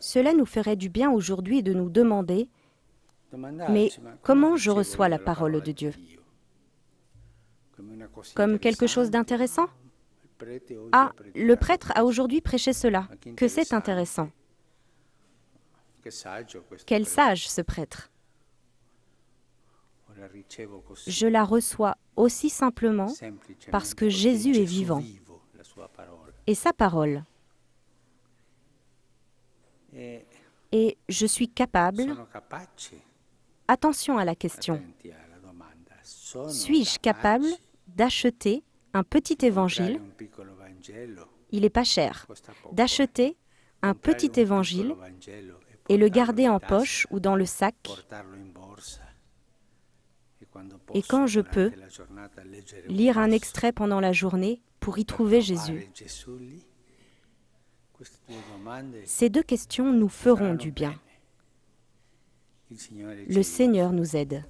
Cela nous ferait du bien aujourd'hui de nous demander, mais comment je reçois la parole de Dieu Comme quelque chose d'intéressant Ah, le prêtre a aujourd'hui prêché cela, que c'est intéressant. Quel sage ce prêtre je la reçois aussi simplement parce que Jésus est vivant et sa parole. Et je suis capable, attention à la question, suis-je capable d'acheter un petit évangile Il n'est pas cher. D'acheter un petit évangile e et le garder en poche ou dans le sac. E e et quand je peux, lire un extrait pendant la journée pour y trouver Jésus. Ces deux questions nous feront du bien. Le Seigneur nous aide.